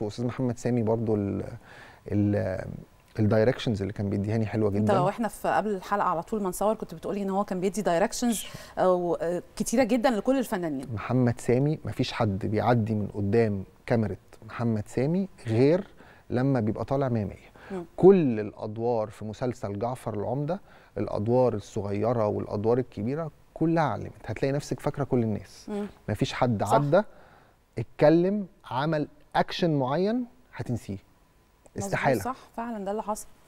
واستاذ محمد سامي برضو ال ال الدايركشنز اللي كان بيديهاني حلوه جدا انت واحنا في قبل الحلقه على طول ما نصور كنت بتقولي ان هو كان بيدي دايركشنز آه، آه، كتيره جدا لكل الفنانين محمد سامي مفيش حد بيعدي من قدام كاميرا محمد سامي غير لما بيبقى طالع 100 كل الادوار في مسلسل جعفر العمده الادوار الصغيره والادوار الكبيره كلها علمت هتلاقي نفسك فاكره كل الناس مم. مفيش حد عدى اتكلم عمل اكشن معين هتنسيه استحاله صح فعلا ده اللي حصل